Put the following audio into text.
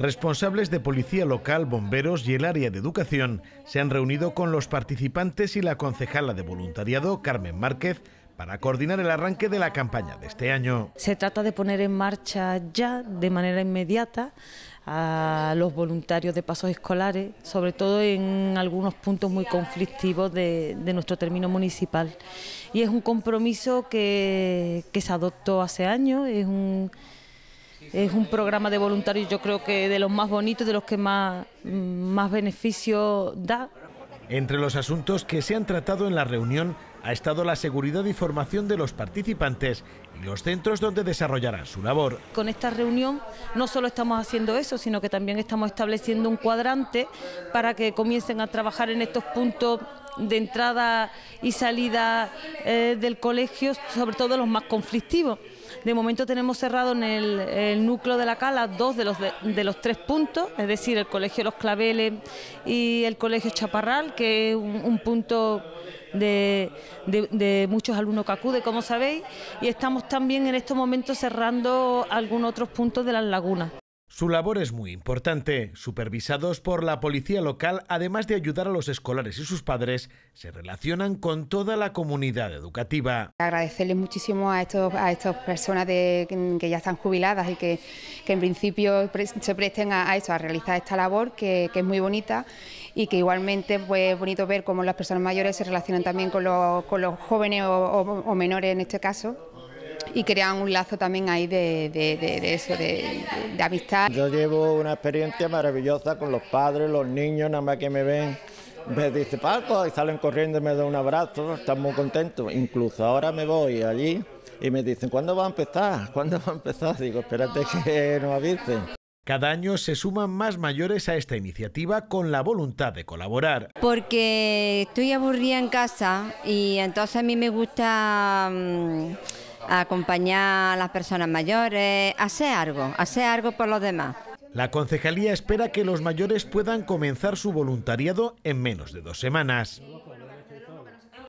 Responsables de policía local, bomberos y el área de educación se han reunido con los participantes y la concejala de voluntariado, Carmen Márquez, para coordinar el arranque de la campaña de este año. Se trata de poner en marcha ya, de manera inmediata, a los voluntarios de pasos escolares, sobre todo en algunos puntos muy conflictivos de, nuestro término municipal. Y es un compromiso que, que se adoptó hace años, es un es un programa de voluntarios yo creo que de los más bonitos, de los que mm, más, beneficio da. Entre los asuntos que se han tratado en la reunión ha estado la seguridad y formación de los participantes y los centros donde desarrollarán su labor. Con esta reunión no solo estamos haciendo eso, sino que también estamos estableciendo un cuadrante para que comiencen a trabajar en estos puntos de entrada y salida eh, del colegio, sobre todo los más conflictivos. De momento tenemos cerrado en el, núcleo de la cala dos de los, de, los tres puntos, es decir, el Colegio Los Claveles y el Colegio Chaparral, que es un, punto de, de, muchos alumnos que acude, como sabéis, y estamos también en estos momentos cerrando algunos otros puntos de las lagunas. Su labor es muy importante. Supervisados por la policía local, además de ayudar a los escolares y sus padres, se relacionan con toda la comunidad educativa. Agradecerles muchísimo a, estos, a estas personas que ya están jubiladas y que, que en principio se presten a, a, a realizar esta labor que, es muy bonita y que igualmente pues, es bonito ver cómo las personas mayores se relacionan también con los, jóvenes o menores en este caso y crean un lazo también ahí de, eso, de, amistad. Yo llevo una experiencia maravillosa con los padres, los niños, nada más que me ven. Me dicen Paco y salen corriendo y me dan un abrazo, están muy contentos. Incluso ahora me voy allí y me dicen, ¿cuándo va a empezar? ¿Cuándo va a empezar? Digo, espérate que nos avisen. Cada año se suman más mayores a esta iniciativa con la voluntad de colaborar. Porque estoy aburrida en casa y entonces a mí me gusta... Mm, acompañar a las personas mayores, hacer algo, hacer algo por los demás. La concejalía espera que los mayores puedan comenzar su voluntariado en menos de dos semanas.